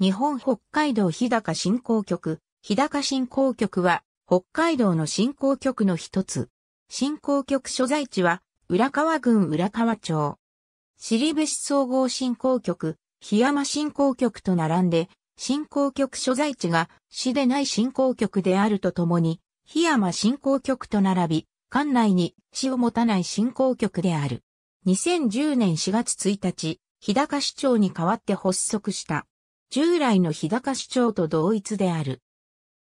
日本北海道日高振興局、日高振興局は、北海道の振興局の一つ。振興局所在地は、浦河郡浦河町。尻部市総合振興局、檜山振興局と並んで、振興局所在地が市でない振興局であるとともに、檜山振興局と並び、館内に市を持たない振興局である。2010年4月1日、日高市長に代わって発足した。従来の日高市長と同一である。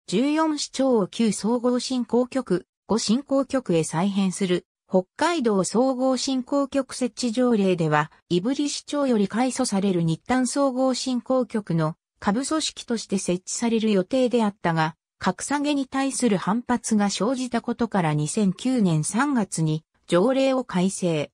14市長を旧総合振興局、五振興局へ再編する、北海道総合振興局設置条例では、胆振市長より改組される日丹総合振興局の下部組織として設置される予定であったが、格下げに対する反発が生じたことから2009年3月に条例を改正。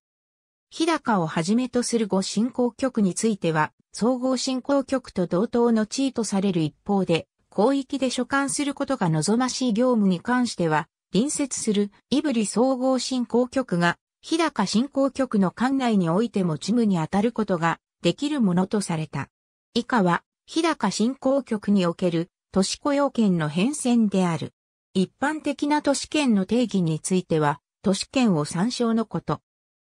日高をはじめとする五振興局については、総合振興局と同等の地位とされる一方で、広域で所管することが望ましい業務に関しては、隣接する胆振総合振興局が、日高振興局の管内においても事務に当たることができるものとされた。以下は、日高振興局における都市雇用権の変遷である。一般的な都市圏の定義については、都市圏を参照のこと。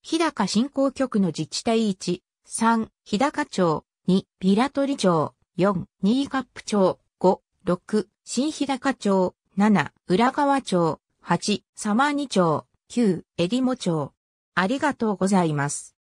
日高振興局の自治体1、3、日高町、2、平取町、4、新カップ町、5、6、新日高町、7、浦川町、8、ーニ町、9、えりも町。ありがとうございます。